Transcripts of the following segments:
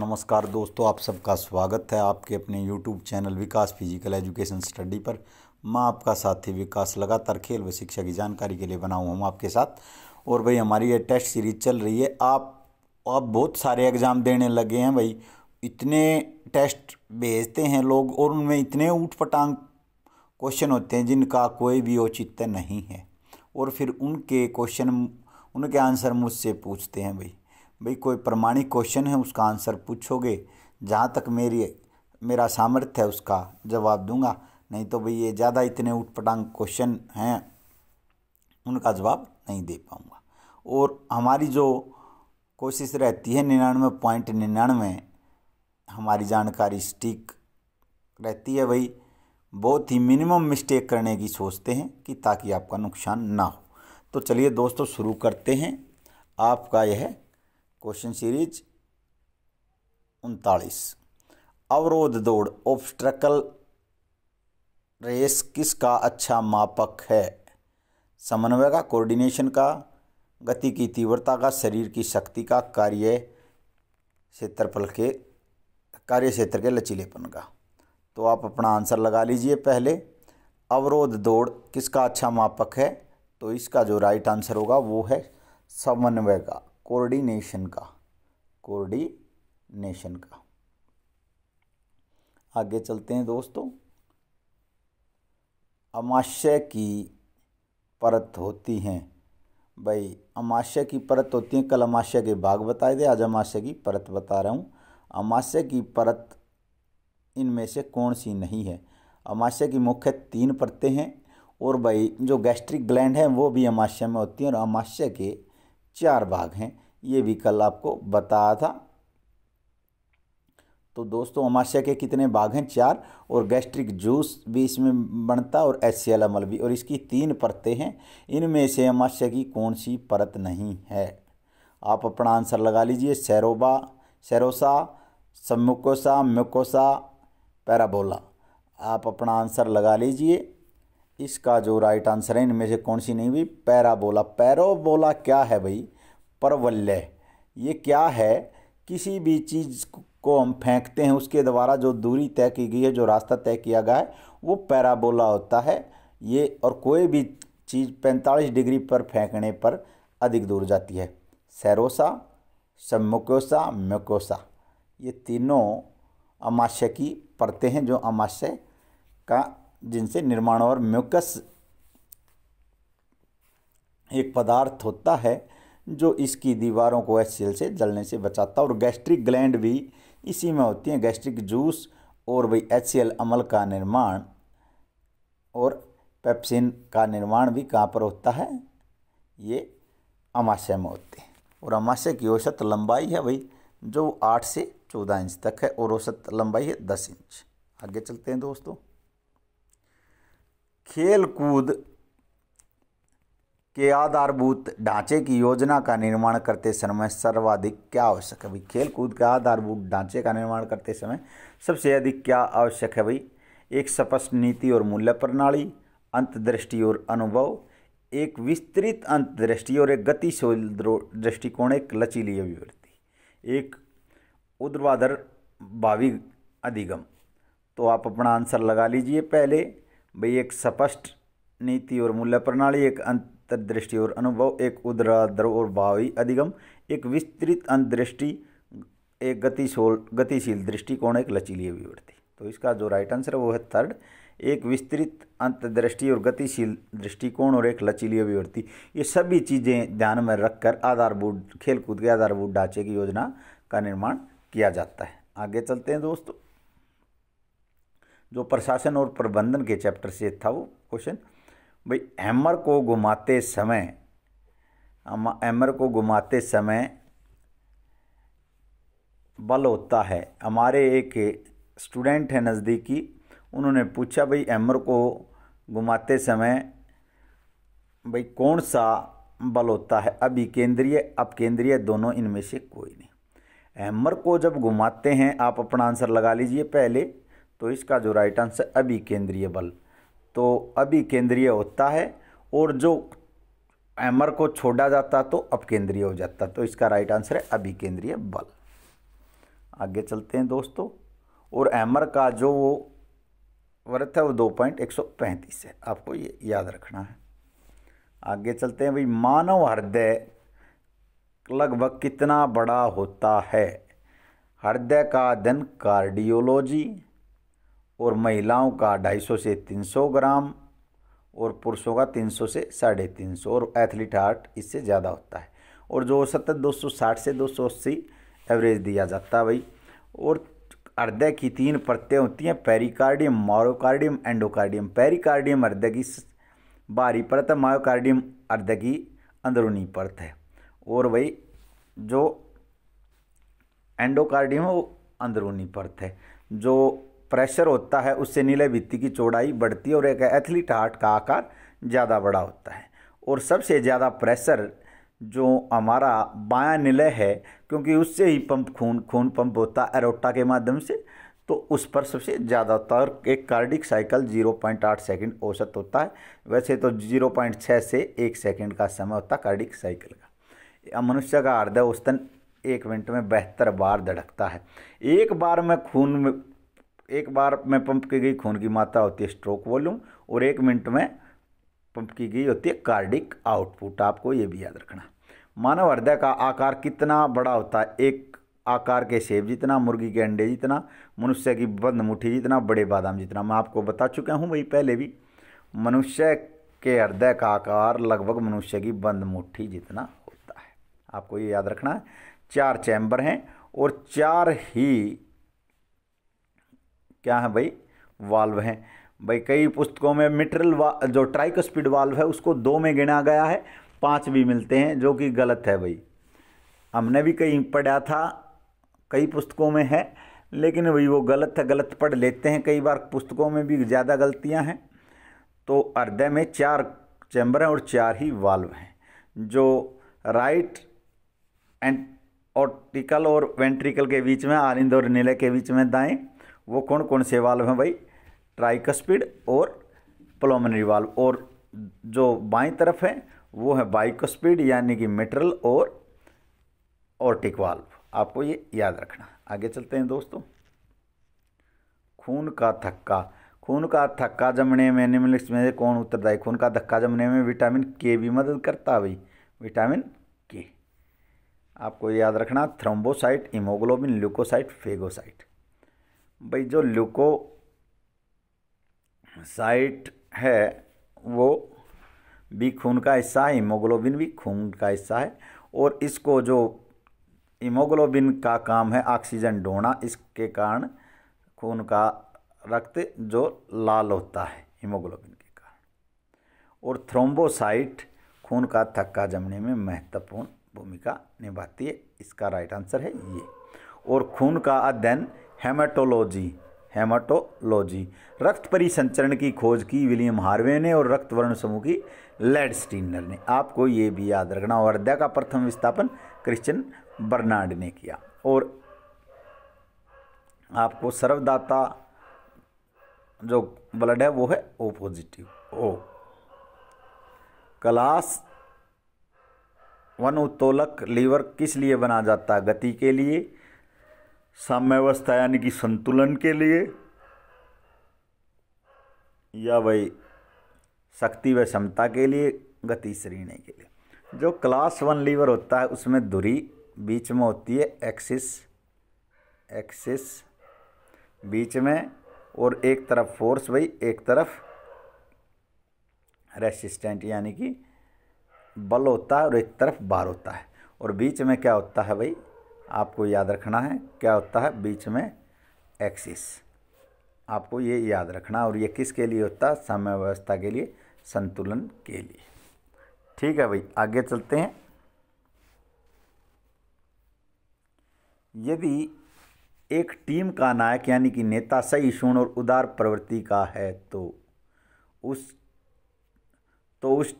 नमस्कार दोस्तों आप सबका स्वागत है आपके अपने YouTube channel Vikas physical education study पर मैं आपका साथी विकास लगातार खेल व शिक्षा की जानकारी के लिए बना हूँ हम आपके साथ और भाई हमारी ये टेस्ट सीरीज चल रही है आप आप बहुत सारे एग्ज़ाम देने लगे हैं भाई इतने टेस्ट भेजते हैं लोग और उनमें इतने ऊट पटांग क्वेश्चन होते हैं जिनका कोई भी औचित्य नहीं है और फिर उनके क्वेश्चन उनके आंसर मुझसे पूछते हैं भाई भाई कोई प्रमाणिक क्वेश्चन है उसका आंसर पूछोगे जहाँ तक मेरी मेरा सामर्थ्य है उसका जवाब दूंगा नहीं तो भाई ये ज़्यादा इतने उठपटांग क्वेश्चन हैं उनका जवाब नहीं दे पाऊँगा और हमारी जो कोशिश रहती है निन्यानवे पॉइंट निन्यानवे हमारी जानकारी स्टिक रहती है भाई बहुत ही मिनिमम मिस्टेक करने की सोचते हैं कि ताकि आपका नुकसान ना हो तो चलिए दोस्तों शुरू करते हैं आपका यह क्वेश्चन सीरीज उनतालीस अवरोध दौड़ ऑब्स्ट्रकल रेस किसका अच्छा मापक है समन्वय का कोऑर्डिनेशन का गति की तीव्रता का शरीर की शक्ति का कार्य क्षेत्रफल के कार्य क्षेत्र के लचीलेपन का तो आप अपना आंसर लगा लीजिए पहले अवरोध दौड़ किसका अच्छा मापक है तो इसका जो राइट आंसर होगा वो है समन्वय का कोऑर्डिनेशन का कोऑर्डिनेशन का आगे चलते हैं दोस्तों अमाशय की परत होती हैं भाई अमाशय की परत होती है कल अमाशय के भाग बताए थे आज अमाशय की परत बता रहा हूँ अमाशय की परत इनमें से कौन सी नहीं है अमाशय की मुख्य तीन परतें हैं और भाई जो गैस्ट्रिक ग्लैंड है वो भी अमाशय में होती हैं और अमाशय के चार भाग हैं ये भी कल आपको बताया था तो दोस्तों अमाशा के कितने भाग हैं चार और गैस्ट्रिक जूस भी इसमें बनता और एस अमल भी और इसकी तीन परतें हैं इनमें से अमाशा की कौन सी परत नहीं है आप अपना आंसर लगा लीजिए सैरोबा सैरोसा सम्मुकोसा म्यूकोसा पैराबोला आप अपना आंसर लगा लीजिए इसका जो राइट आंसर है इनमें से कौन सी नहीं हुई पैराबोला पैरोबोला क्या है भाई परवल्य ये क्या है किसी भी चीज़ को हम फेंकते हैं उसके द्वारा जो दूरी तय की गई है जो रास्ता तय किया गया है वो पैराबोला होता है ये और कोई भी चीज़ पैंतालीस डिग्री पर फेंकने पर अधिक दूर जाती है सैरोसा सम्मोकोसा म्योकोसा ये तीनों अमाशय की परतें हैं जो अमाशय का जिनसे निर्माण और म्यूकस एक पदार्थ होता है जो इसकी दीवारों को एच से जलने से बचाता है और गैस्ट्रिक ग्लैंड भी इसी में होती हैं गैस्ट्रिक जूस और भाई एच अमल का निर्माण और पेप्सिन का निर्माण भी कहाँ पर होता है ये अमाशय में होते हैं और अमाशय की औसत लंबाई है भाई जो आठ से चौदह इंच तक है और औसत लंबाई है दस इंच आगे चलते हैं दोस्तों खेल कूद के आधारभूत ढांचे की योजना का निर्माण करते समय सर्वाधिक क्या आवश्यक है भाई खेलकूद के आधारभूत ढांचे का निर्माण करते समय सबसे अधिक क्या आवश्यक है भाई एक स्पष्ट नीति और मूल्य प्रणाली अंतदृष्टि और अनुभव एक विस्तृत अंतदृष्टि और एक गतिशील दृष्टिकोण एक लचीली अभिवृत्ति एक उद्रवाधर भावी अधिगम तो आप अपना आंसर लगा लीजिए पहले भाई एक स्पष्ट नीति और मूल्य प्रणाली एक अंत अंतर्दृष्टि और अनुभव एक उदराद्रव और भावी अधिगम एक विस्तृत अंतदृष्टि एक गतिशोल गतिशील दृष्टिकोण एक लचीली अभिवृत्ति तो इसका जो राइट आंसर है वो है थर्ड एक विस्तृत अंतदृष्टि और गतिशील दृष्टिकोण और एक लचीली अभिवृत्ति ये सभी चीज़ें ध्यान में रखकर आधारभूत खेलकूद के आधारभूत ढांचे की योजना का निर्माण किया जाता है आगे चलते हैं दोस्तों जो प्रशासन और प्रबंधन के चैप्टर से था वो क्वेश्चन भाई हैमर को घुमाते समय हैमर को घुमाते समय बल होता है हमारे एक स्टूडेंट है नज़दीकी उन्होंने पूछा भाई हैमर को घुमाते समय भाई कौन सा बल होता है अभी केंद्रीय अब केंद्रीय दोनों इनमें से कोई नहीं हैमर को जब घुमाते हैं आप अपना आंसर लगा लीजिए पहले तो इसका जो राइट आंसर अभी केंद्रीय बल तो अभी केंद्रीय होता है और जो एमर को छोड़ा जाता तो अब केंद्रीय हो जाता तो इसका राइट आंसर है अभी केंद्रीय बल आगे चलते हैं दोस्तों और एमर का जो वो वर्थ है वो दो पॉइंट एक सौ पैंतीस है आपको ये याद रखना है आगे चलते हैं भाई मानव हृदय लगभग कितना बड़ा होता है हृदय का अध्ययन कार्डियोलॉजी और महिलाओं का 250 से 300 ग्राम और पुरुषों का 300 से साढ़े तीन सौ और एथलीट हार्ट इससे ज़्यादा होता है और जो सौ 260 से 280 एवरेज दिया जाता है भाई और हृदय की तीन परतें होती हैं पेरिकार्डियम मायोकार्डियम एंडोकार्डियम पेरिकार्डियम हृदय की बाहरी परत है मायोकार्डियम हृदय की अंदरूनी परत है और भाई जो एंडोकार्डियम है वो अंदरूनी परत है जो प्रेशर होता है उससे नीले भित्ती की चौड़ाई बढ़ती है और एक एथलीट हार्ट का आकार ज़्यादा बड़ा होता है और सबसे ज़्यादा प्रेशर जो हमारा बायां निलय है क्योंकि उससे ही पंप खून खून पंप होता है एरोटा के माध्यम से तो उस पर सबसे ज़्यादातर एक कार्डिक साइकिल 0.8 सेकेंड औसत होता है वैसे तो 0.6 से एक सेकेंड का समय होता है कार्डिक साइकिल का मनुष्य का हृदय औसतन एक मिनट में बेहतर बार धड़कता है एक बार में खून में एक बार में पंप की गई खून की मात्रा होती है स्ट्रोक वॉल्यूम और एक मिनट में पंप की गई होती है कार्डिक आउटपुट आपको ये भी याद रखना मानव हृदय का आकार कितना बड़ा होता है एक आकार के सेब जितना मुर्गी के अंडे जितना मनुष्य की बंद मुट्ठी जितना बड़े बादाम जितना मैं आपको बता चुका हूँ भाई पहले भी मनुष्य के हृदय का आकार लगभग मनुष्य की बंद मुट्ठी जितना होता है आपको ये याद रखना है चार चैम्बर हैं और चार ही क्या है भाई वाल्व हैं भाई कई पुस्तकों में मिट्रल जो ट्राइकोस्पीड वाल्व है उसको दो में गिना गया है पाँच भी मिलते हैं जो कि गलत है भाई हमने भी कहीं पढ़ा था कई पुस्तकों में है लेकिन भाई वो गलत है गलत पढ़ लेते हैं कई बार पुस्तकों में भी ज़्यादा गलतियां हैं तो हृदय में चार चैम्बर हैं और चार ही वाल्व हैं जो राइट एंड ऑर्टिकल और वेंट्रिकल के बीच में आरिंद और नीले के बीच में दाएं वो कौन कौन से वाल्व हैं भाई ट्राइकस्पिड और प्लोमनरी वाल्व और जो बाई तरफ हैं वो है बाइकोस्पिड यानी कि मेटरल और ऑर्टिक वाल्व आपको ये याद रखना आगे चलते हैं दोस्तों खून का थक्का खून का थक्का जमने में निम्नलिखित में कौन उत्तरदायी खून का धक्का जमने में विटामिन के भी मदद करता है भाई विटामिन के आपको याद रखना थ्रोम्बोसाइट इमोग्लोबिन ल्यूकोसाइट फेगोसाइट भाई जो लुको साइट है वो भी खून का हिस्सा है हीमोग्लोबिन भी खून का हिस्सा है और इसको जो हीमोग्लोबिन का काम है ऑक्सीजन ढोना इसके कारण खून का रक्त जो लाल होता है हीमोग्लोबिन के कारण और थ्रोम्बोसाइट खून का थक्का जमने में महत्वपूर्ण भूमिका निभाती है इसका राइट आंसर है ये और खून का अध्ययन हेमाटोलॉजी हेमाटोलॉजी रक्त परिसंचरण की खोज की विलियम हार्वे ने और रक्त वर्ण समूह की लेड स्टीनर ने आपको ये भी याद रखना और अध्यय का प्रथम विस्थापन क्रिश्चियन बर्नार्ड ने किया और आपको सर्वदाता जो ब्लड है वो है O positive O class one उत्तोलक लीवर किस लिए बना जाता है गति के लिए साम्यवस्था यानी कि संतुलन के लिए या भाई शक्ति व क्षमता के लिए गति श्रेणी के लिए जो क्लास वन लीवर होता है उसमें धुरी बीच में होती है एक्सिस एक्सिस बीच में और एक तरफ फोर्स भाई एक तरफ रेसिस्टेंट यानी कि बल होता है और एक तरफ बार होता है और बीच में क्या होता है भाई आपको याद रखना है क्या होता है बीच में एक्सिस आपको ये याद रखना और ये किसके लिए होता है समय व्यवस्था के लिए संतुलन के लिए ठीक है भाई आगे चलते हैं यदि एक टीम का नायक यानी कि नेता सही सहिष्णु और उदार प्रवृत्ति का है तो उस तो उस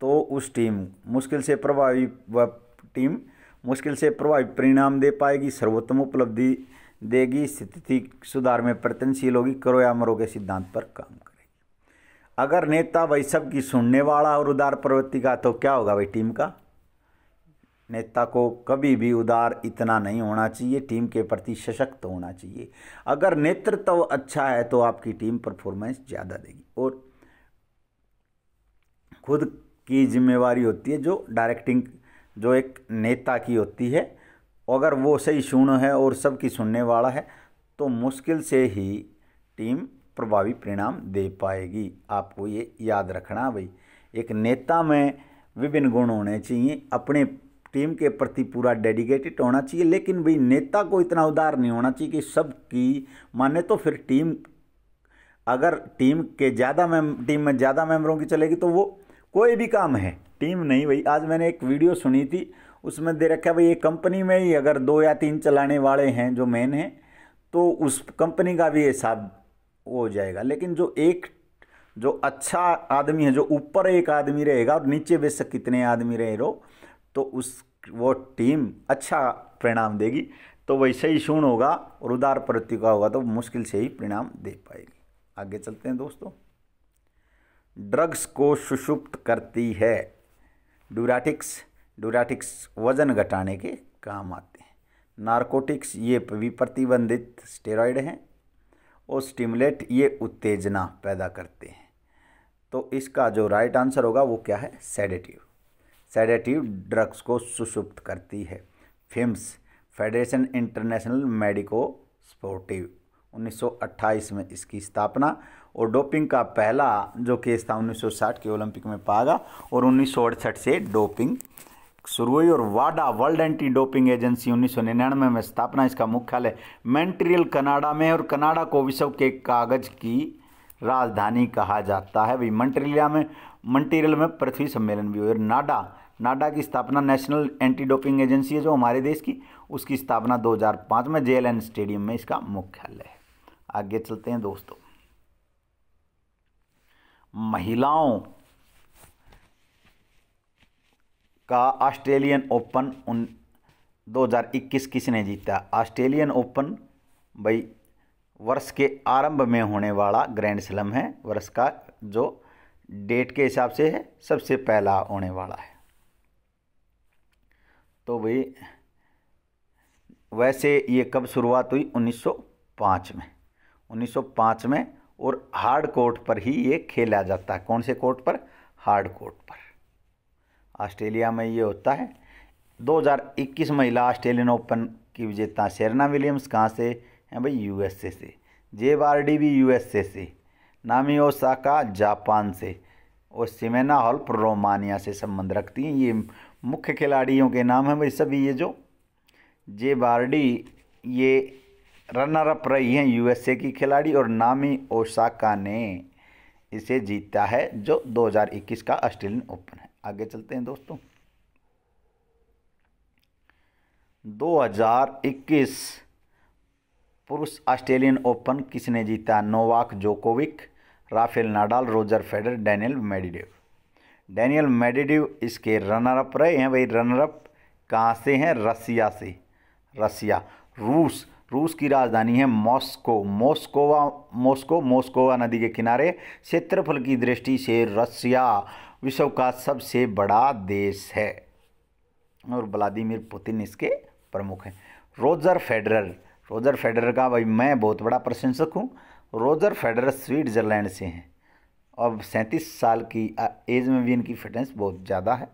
तो उस टीम मुश्किल से प्रभावी व टीम मुश्किल से प्रभावी परिणाम दे पाएगी सर्वोत्तम उपलब्धि देगी स्थिति सुधार में प्रयत्नशील होगी करो या मरो के सिद्धांत पर काम करेगी अगर नेता वही सबकी सुनने वाला और उदार प्रवृत्ति का तो क्या होगा भाई टीम का नेता को कभी भी उदार इतना नहीं होना चाहिए टीम के प्रति सशक्त होना चाहिए अगर नेतृत्व तो अच्छा है तो आपकी टीम परफॉर्मेंस ज़्यादा देगी और खुद की जिम्मेवारी होती है जो डायरेक्टिंग जो एक नेता की होती है अगर वो सही सुन है और सबकी सुनने वाला है तो मुश्किल से ही टीम प्रभावी परिणाम दे पाएगी आपको ये याद रखना भाई एक नेता में विभिन्न गुण होने चाहिए अपने टीम के प्रति पूरा डेडिकेटेड होना चाहिए लेकिन भाई नेता को इतना उदार नहीं होना चाहिए कि सबकी माने तो फिर टीम अगर टीम के ज़्यादा मेम टीम में ज़्यादा मेम्बरों की चलेगी तो वो कोई भी काम है टीम नहीं भाई आज मैंने एक वीडियो सुनी थी उसमें दे रखा है भाई ये कंपनी में ही अगर दो या तीन चलाने वाले हैं जो मेन हैं तो उस कंपनी का भी हिसाब हो जाएगा लेकिन जो एक जो अच्छा आदमी है जो ऊपर एक आदमी रहेगा और नीचे बेशक कितने आदमी रहे रहो तो उस वो टीम अच्छा परिणाम देगी तो वैसे ही शून्य होगा और उदार प्रति का होगा तो मुश्किल से ही परिणाम दे पाएगी आगे चलते हैं दोस्तों ड्रग्स को सुषुप्त करती है ड्यूराटिक्स ड्यूराटिक्स वजन घटाने के काम आते हैं नारकोटिक्स ये भी प्रतिबंधित स्टेरॉयड हैं और स्टिमुलेट ये उत्तेजना पैदा करते हैं तो इसका जो राइट आंसर होगा वो क्या है सेडेटिव सेडेटिव ड्रग्स को सुषुप्त करती है FIMS federation international medico sportive 1928 में इसकी स्थापना और डोपिंग का पहला जो केस था 1960 के ओलंपिक में पागा और उन्नीस से डोपिंग शुरू हुई और वाडा वर्ल्ड एंटी डोपिंग एजेंसी 1999 में स्थापना इसका मुख्यालय मैंट्रियल कनाडा में और कनाडा को विश्व के कागज की राजधानी कहा जाता है वही मंट्रिलिया में मंटीरियल में पृथ्वी सम्मेलन भी हुई और नाडा नाडा की स्थापना नेशनल एंटी डोपिंग एजेंसी है जो हमारे देश की उसकी स्थापना 2005 में जेएलएन स्टेडियम में इसका मुख्यालय है आगे चलते हैं दोस्तों महिलाओं का ऑस्ट्रेलियन ओपन उन 2021 किसने जीता ऑस्ट्रेलियन ओपन भाई वर्ष के आरंभ में होने वाला ग्रैंड स्लम है वर्ष का जो डेट के हिसाब से है सबसे पहला होने वाला है तो भाई वैसे ये कब शुरुआत हुई 1905 में 1905 में और हार्ड कोर्ट पर ही ये खेला जाता है कौन से कोर्ट पर हार्ड कोर्ट पर ऑस्ट्रेलिया में ये होता है 2021 महिला ऑस्ट्रेलियन ओपन की विजेता शेरना विलियम्स कहाँ से हैं भाई यूएसए से जे आर्डी भी यूएसए से नामी ओसाका जापान से और सिमेना हॉल रोमानिया से संबंध रखती हैं ये मुख्य खिलाड़ियों के नाम हैं भाई सभी ये जो जे बारडी ये रनर अप रही हैं यूएसए की खिलाड़ी और नामी ओसाका ने इसे जीता है जो 2021 का ऑस्ट्रेलियन ओपन है आगे चलते हैं दोस्तों 2021 पुरुष ऑस्ट्रेलियन ओपन किसने जीता Novak Djokovic Rafael Nadal Roger Federer Daniil Medvedev Daniil Medvedev इसके रनर अप रहे हैं वही रनर अप कहाँ से हैं रसिया से रसिया रूस रूस की राजधानी है मॉस्को मॉस्कोवा मॉस्को मॉस्कोवा नदी के किनारे क्षेत्रफल की दृष्टि से रसिया विश्व का सबसे बड़ा देश है और व्लादिमिर पुतिन इसके प्रमुख हैं रोजर फेडरर रोजर फेडरर का भाई मैं बहुत बड़ा प्रशंसक हूँ रोजर फेडरर स्विट्ज़रलैंड से हैं अब सैंतीस साल की एज में भी इनकी फिटनेस बहुत ज़्यादा है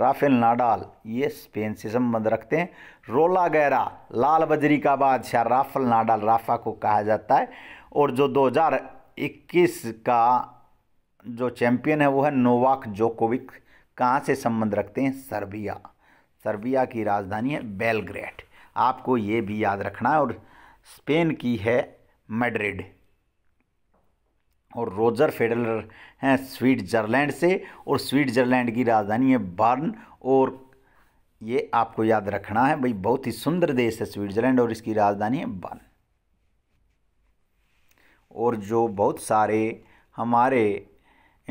राफेल नाडाल ये स्पेन से संबंध रखते हैं रोला गैरा लाल बजरी का बादशाह राफेल नाडाल राफा को कहा जाता है और जो 2021 का जो चैंपियन है वो है नोवाक जोकोविक कहाँ से संबंध रखते हैं सर्बिया सर्बिया की राजधानी है बेलग्रेड आपको ये भी याद रखना है और स्पेन की है मैड्रिड और रोजर फेडरर हैं स्विट्जरलैंड से और स्विट्जरलैंड की राजधानी है बर्न और ये आपको याद रखना है भाई बहुत ही सुंदर देश है स्विट्जरलैंड और इसकी राजधानी है बर्न और जो बहुत सारे हमारे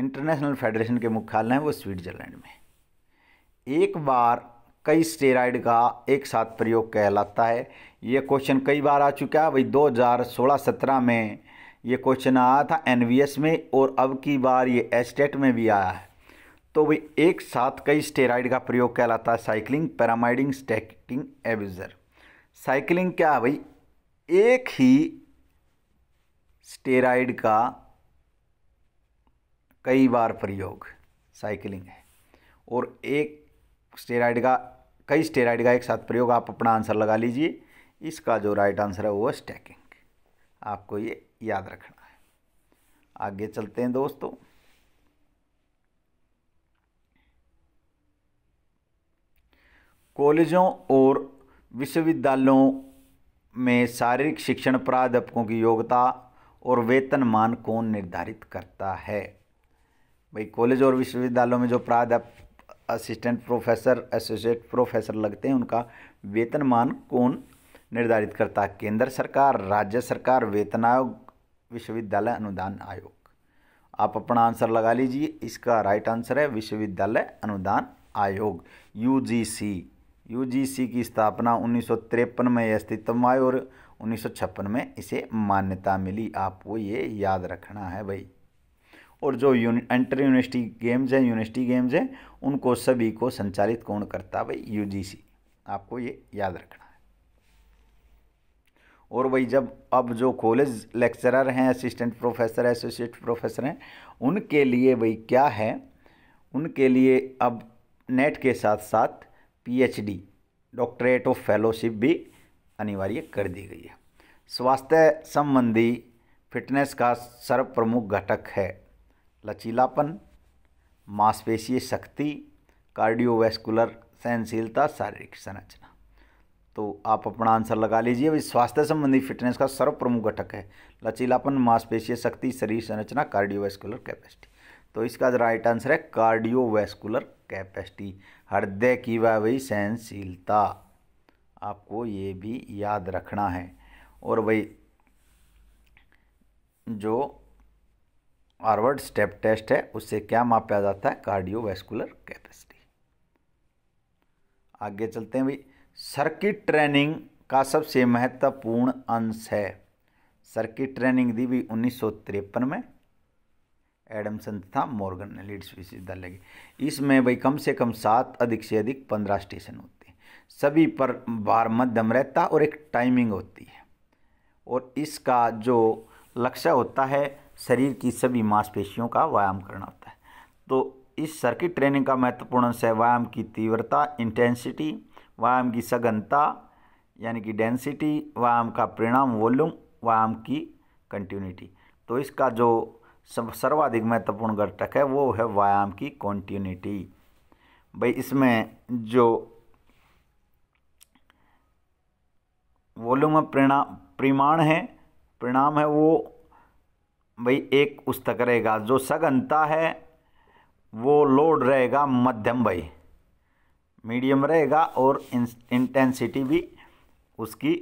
इंटरनेशनल फेडरेशन के मुख्यालय हैं वो स्विट्जरलैंड में एक बार कई स्टेराइड का एक साथ प्रयोग कहलाता है ये क्वेश्चन कई बार आ चुका है भाई 2016-17 में ये क्वेश्चन आया था एनवीएस में और अब की बार ये एस्टेट e में भी आया है तो वे एक साथ कई स्टेराइड का प्रयोग कहलाता है साइकिलिंग पैरामाइडिंग स्टेटिंग एविजर साइकिलिंग क्या है भाई एक ही स्टेराइड का कई बार प्रयोग साइकिलिंग है और एक स्टेराइड का कई स्टेराइड का एक साथ प्रयोग आप अपना आंसर लगा लीजिए इसका जो राइट आंसर है वो है स्टैकिंग आपको ये याद रखना है आगे चलते हैं दोस्तों कॉलेजों और विश्वविद्यालयों में शारीरिक शिक्षण प्राध्यापकों की योग्यता और वेतनमान कौन निर्धारित करता है भाई कॉलेज और विश्वविद्यालयों में जो प्राध्यापक असिस्टेंट प्रोफेसर एसोसिएट प्रोफेसर लगते हैं उनका वेतनमान कौन निर्धारित करता है केंद्र सरकार राज्य सरकार वेतन आयोग विश्वविद्यालय अनुदान आयोग आप अपना आंसर लगा लीजिए इसका राइट आंसर है विश्वविद्यालय अनुदान आयोग यूजीसी यूजीसी की स्थापना उन्नीस में यह अस्तित्व में आई और उन्नीस में इसे मान्यता मिली आपको ये याद रखना है भाई और जो यूनि इंटर यूनिवर्सिटी गेम्स हैं यूनिवर्सिटी गेम्स हैं उनको सभी को संचालित कौन करता भाई यूजीसी आपको ये याद रखना और वही जब अब जो कॉलेज लेक्चरर हैं असिस्टेंट प्रोफेसर एसोसिएट प्रोफेसर हैं उनके लिए वही क्या है उनके लिए अब नेट के साथ साथ पीएचडी डॉक्टरेट ऑफ फेलोशिप भी अनिवार्य कर दी गई है स्वास्थ्य संबंधी फिटनेस का सर्व प्रमुख घटक है लचीलापन मांसपेशीय शक्ति कार्डियोवैस्कुलर सहनशीलता शारीरिक संरचना तो आप अपना आंसर लगा लीजिए भाई स्वास्थ्य संबंधी फिटनेस का सर्व प्रमुख घटक है लचीलापन मांसपेशीय शक्ति शरीर संरचना कार्डियोवैस्कुलर कैपेसिटी तो इसका राइट आंसर है कार्डियोवैस्कुलर कैपेसिटी हृदय की वह वही सहनशीलता आपको ये भी याद रखना है और भाई जो हारवर्ड स्टेप टेस्ट है उससे क्या मापा जाता है कार्डियोवैस्कुलर कैपेसिटी आगे चलते हैं भाई सर्किट ट्रेनिंग का सबसे महत्वपूर्ण अंश है सर्किट ट्रेनिंग दी हुई उन्नीस में एडमसन तथा मॉर्गन ने लीड्स विश्वविद्यालय की इसमें भाई कम से कम सात अधिक से अधिक पंद्रह स्टेशन होते हैं सभी पर बार मध्यम रहता और एक टाइमिंग होती है और इसका जो लक्ष्य होता है शरीर की सभी मांसपेशियों का व्यायाम करना होता है तो इस सर्किट ट्रेनिंग का महत्वपूर्ण अंश है व्यायाम की तीव्रता इंटेंसिटी वायाम की सघनता यानी कि डेंसिटी वायाम का परिणाम वॉल्यूम वायाम की कंटिन्यूटी तो इसका जो सर्वाधिक महत्वपूर्ण घटक है वो है व्यायाम की कॉन्टीन्यूटी भाई इसमें जो वॉल्यूम परिणाम परिमाण है परिणाम है वो भाई एक उस तक रहेगा जो सघनता है वो लोड रहेगा मध्यम भाई मीडियम रहेगा और इंटेंसिटी भी उसकी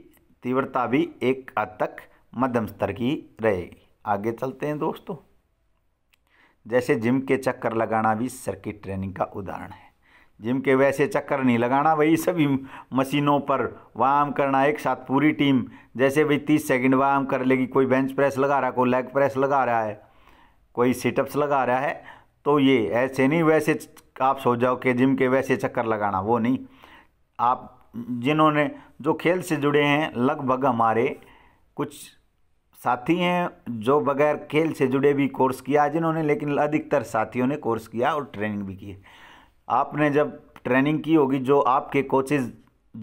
तीव्रता भी एक हद तक मध्यम स्तर की रहेगी आगे चलते हैं दोस्तों जैसे जिम के चक्कर लगाना भी सर्किट ट्रेनिंग का उदाहरण है जिम के वैसे चक्कर नहीं लगाना वही सभी मशीनों पर व्यायाम करना एक साथ पूरी टीम जैसे भाई तीस सेकंड व्यायाम कर लेगी कोई बेंच प्रेस लगा रहा है कोई लेग प्रेस लगा रहा है कोई सिटअप्स लगा रहा है तो ये ऐसे नहीं वैसे आप सोच जाओ कि जिम के वैसे चक्कर लगाना वो नहीं आप जिन्होंने जो खेल से जुड़े हैं लगभग हमारे कुछ साथी हैं जो बगैर खेल से जुड़े भी कोर्स किया जिन्होंने लेकिन अधिकतर साथियों ने कोर्स किया और ट्रेनिंग भी की आपने जब ट्रेनिंग की होगी जो आपके कोचेज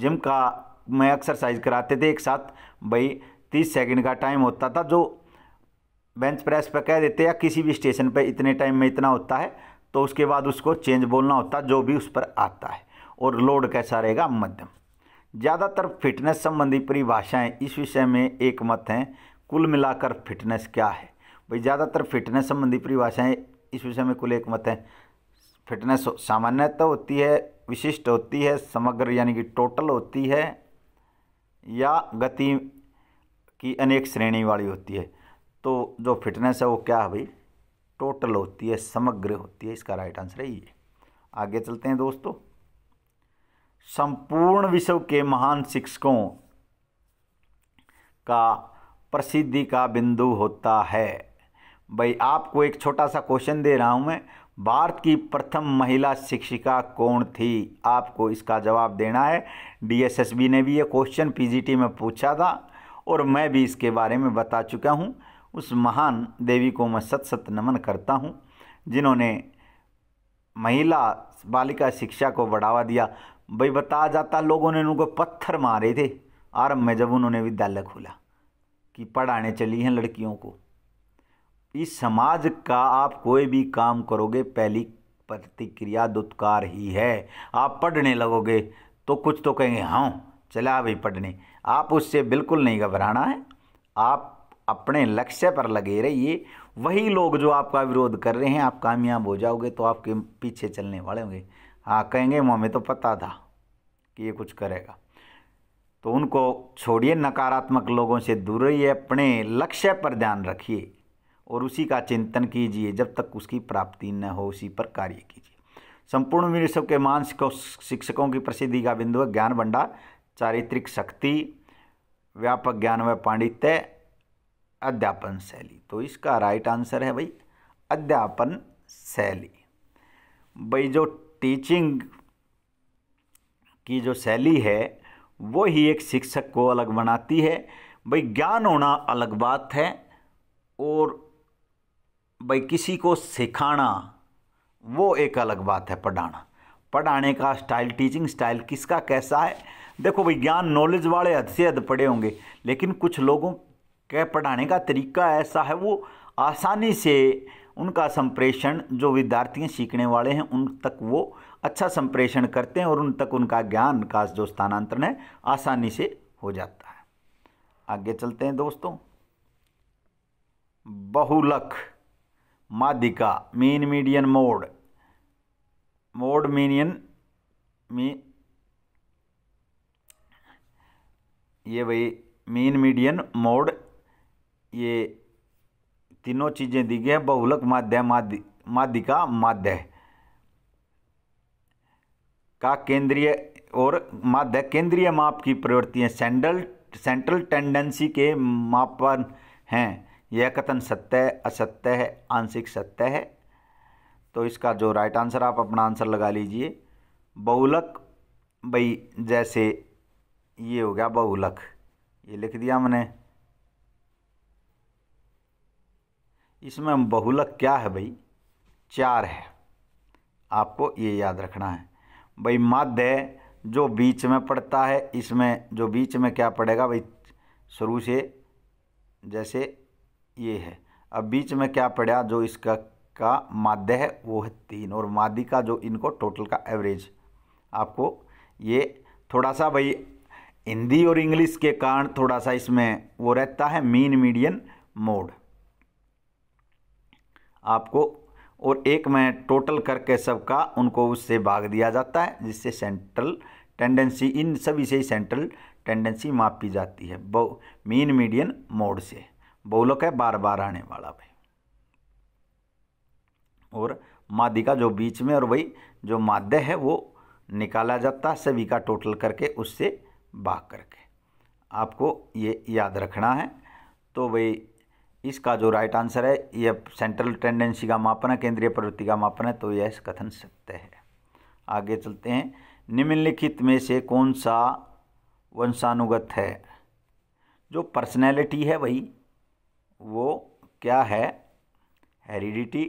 जिम का में एक्सरसाइज कराते थे एक साथ भाई तीस सेकंड का टाइम होता था जो बेंच प्रेस पर कह देते या किसी भी स्टेशन पर इतने टाइम में इतना होता है तो उसके बाद उसको चेंज बोलना होता जो भी उस पर आता है और लोड कैसा रहेगा मध्यम ज़्यादातर फिटनेस संबंधी परिभाषाएं इस विषय में एक मत हैं कुल मिलाकर फिटनेस क्या है भाई ज़्यादातर फिटनेस संबंधी परिभाषाएं इस विषय में कुल एक मत हैं फिटनेस सामान्यतः होती है विशिष्ट होती है समग्र यानी कि टोटल होती है या गति की अनेक श्रेणी वाली होती है तो जो फिटनेस है वो क्या है भाई टोटल होती है समग्र होती है इसका राइट आंसर है ये आगे चलते हैं दोस्तों संपूर्ण विश्व के महान शिक्षकों का प्रसिद्धि का बिंदु होता है भाई आपको एक छोटा सा क्वेश्चन दे रहा हूं मैं भारत की प्रथम महिला शिक्षिका कौन थी आपको इसका जवाब देना है डीएसएसबी ने भी ये क्वेश्चन पीजीटी में पूछा था और मैं भी इसके बारे में बता चुका हूँ उस महान देवी को मैं सत सत नमन करता हूँ जिन्होंने महिला बालिका शिक्षा को बढ़ावा दिया भाई बताया जाता लोगों ने उनको पत्थर मारे थे आरंभ में जब उन्होंने विद्यालय खोला कि पढ़ाने चली हैं लड़कियों को इस समाज का आप कोई भी काम करोगे पहली प्रतिक्रिया दुत्कार ही है आप पढ़ने लगोगे तो कुछ तो कहेंगे हाँ चला भाई पढ़ने आप उससे बिल्कुल नहीं घबराना है आप अपने लक्ष्य पर लगे रहिए वही लोग जो आपका विरोध कर रहे हैं आप कामयाब हो जाओगे तो आपके पीछे चलने वाले होंगे हाँ कहेंगे मम्मी तो पता था कि ये कुछ करेगा तो उनको छोड़िए नकारात्मक लोगों से दूर रहिए अपने लक्ष्य पर ध्यान रखिए और उसी का चिंतन कीजिए जब तक उसकी प्राप्ति न हो उसी पर कार्य कीजिए संपूर्ण विश्व के मानसिक शिक्षकों की प्रसिद्धि का बिंदु है ज्ञान भंडार चारित्रिक शक्ति व्यापक ज्ञान व पांडित्य अध्यापन शैली तो इसका राइट आंसर है भाई अध्यापन शैली भाई जो टीचिंग की जो शैली है वो ही एक शिक्षक को अलग बनाती है भाई ज्ञान होना अलग बात है और भाई किसी को सिखाना वो एक अलग बात है पढ़ाना पढ़ाने का स्टाइल टीचिंग स्टाइल किसका कैसा है देखो भाई ज्ञान नॉलेज वाले हद से हद पढ़े होंगे लेकिन कुछ लोगों के पढ़ाने का तरीका ऐसा है वो आसानी से उनका संप्रेषण जो विद्यार्थी सीखने वाले हैं उन तक वो अच्छा संप्रेषण करते हैं और उन तक उनका ज्ञान का जो स्थानांतरण है आसानी से हो जाता है आगे चलते हैं दोस्तों बहुलक माधिका मीन मीडियन मोड मोड मीनियन मी ये भाई मीन मीडियन मोड ये तीनों चीज़ें दी गई है बहुलक माध्य माध्य माध्यिका माध्य का केंद्रीय और माध्य केंद्रीय माप की है सेंट्रल सेंट्रल टेंडेंसी के मापन हैं यह कथन सत्य है असत्य है आंशिक सत्य है तो इसका जो राइट आंसर आप अपना आंसर लगा लीजिए बहुलक भाई जैसे ये हो गया बहुलक ये लिख दिया मैंने इसमें बहुलक क्या है भाई चार है आपको ये याद रखना है भाई माध्य जो बीच में पड़ता है इसमें जो बीच में क्या पड़ेगा भाई शुरू से जैसे ये है अब बीच में क्या पड़ा जो इसका का माध्य है वो है तीन और मादी का जो इनको टोटल का एवरेज आपको ये थोड़ा सा भाई हिंदी और इंग्लिश के कारण थोड़ा सा इसमें वो रहता है मीन मीडियन मोड आपको और एक में टोटल करके सबका उनको उससे भाग दिया जाता है जिससे सेंट्रल टेंडेंसी इन सभी से सेंट्रल टेंडेंसी मापी जाती है बहु मीन मीडियन मोड से बोलो है बार बार आने वाला भाई और का जो बीच में और वही जो माध्य है वो निकाला जाता है सभी का टोटल करके उससे भाग करके आपको ये याद रखना है तो भाई इसका जो राइट आंसर है यह सेंट्रल टेंडेंसी का मापन है केंद्रीय प्रवृत्ति का मापन है तो यह कथन सत्य है आगे चलते हैं निम्नलिखित में से कौन सा वंशानुगत है जो पर्सनैलिटी है वही वो क्या है हेरिडिटी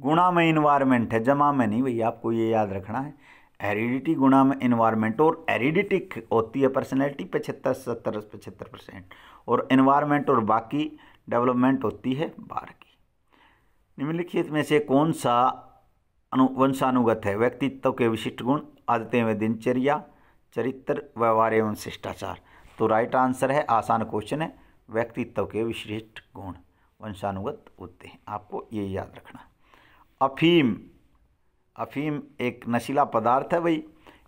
गुणा में इन्वायरमेंट है जमा में नहीं भैया आपको ये याद रखना है हेरिडिटी गुणा में इन्वायरमेंट और हेरिडिटी होती है पर्सनैलिटी पचहत्तर सत्तर पचहत्तर परसेंट और इन्वायरमेंट और बाकी डेवलपमेंट होती है बार की निम्नलिखित में से कौन सा अनु वंशानुगत है व्यक्तित्व के विशिष्ट गुण आदतें व दिनचर्या चरित्र व्यवहार एवं शिष्टाचार तो राइट आंसर है आसान क्वेश्चन है व्यक्तित्व के विशिष्ट गुण वंशानुगत होते हैं आपको ये याद रखना अफीम अफीम एक नशीला पदार्थ है भाई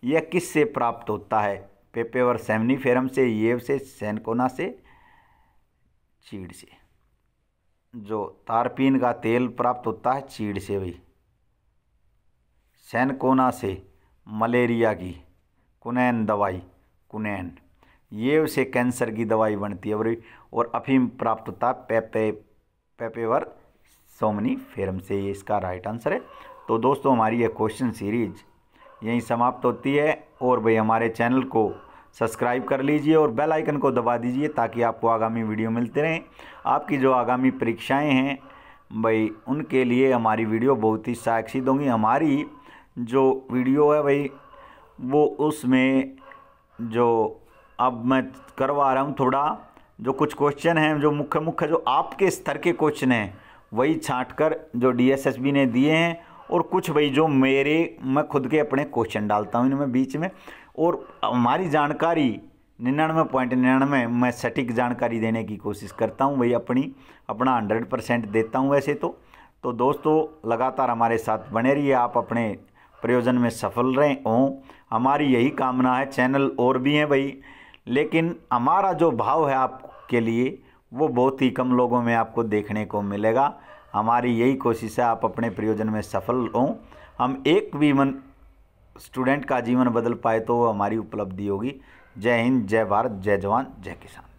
यह किस से प्राप्त होता है पेपेवर सेमनीफेरम से येव से सेनकोना से चीड़ से जो तारपीन का तेल प्राप्त होता है चीड़ से भाई सैनकोना से मलेरिया की कुनैन दवाई कुनैन ये उसे कैंसर की दवाई बनती है और और अफीम प्राप्त होता है पेपे पेपेवर सोमनी फेरम से ये इसका राइट आंसर है तो दोस्तों हमारी यह क्वेश्चन सीरीज यहीं समाप्त होती है और भाई हमारे चैनल को सब्सक्राइब कर लीजिए और बेल आइकन को दबा दीजिए ताकि आपको आगामी वीडियो मिलते रहें आपकी जो आगामी परीक्षाएं हैं भाई उनके लिए हमारी वीडियो बहुत ही सहायक सिद्ध होंगी हमारी जो वीडियो है भाई वो उसमें जो अब मैं करवा रहा हूँ थोड़ा जो कुछ क्वेश्चन हैं जो मुख्य मुख्य जो आपके स्तर के क्वेश्चन हैं वही छाँट कर जो डी ने दिए हैं और कुछ भाई जो मेरे मैं खुद के अपने क्वेश्चन डालता हूँ इनमें बीच में और हमारी जानकारी निन्यानवे पॉइंट निन्यानवे मैं सटीक जानकारी देने की कोशिश करता हूँ वही अपनी अपना हंड्रेड परसेंट देता हूँ वैसे तो तो दोस्तों लगातार हमारे साथ बने रहिए आप अपने प्रयोजन में सफल रहे हों हमारी यही कामना है चैनल और भी हैं भाई लेकिन हमारा जो भाव है आपके लिए वो बहुत ही कम लोगों में आपको देखने को मिलेगा हमारी यही कोशिश है आप अपने प्रयोजन में सफल हों हम एक भी मन स्टूडेंट का जीवन बदल पाए तो वो हमारी उपलब्धि होगी जय हिंद जय भारत जय जवान जय किसान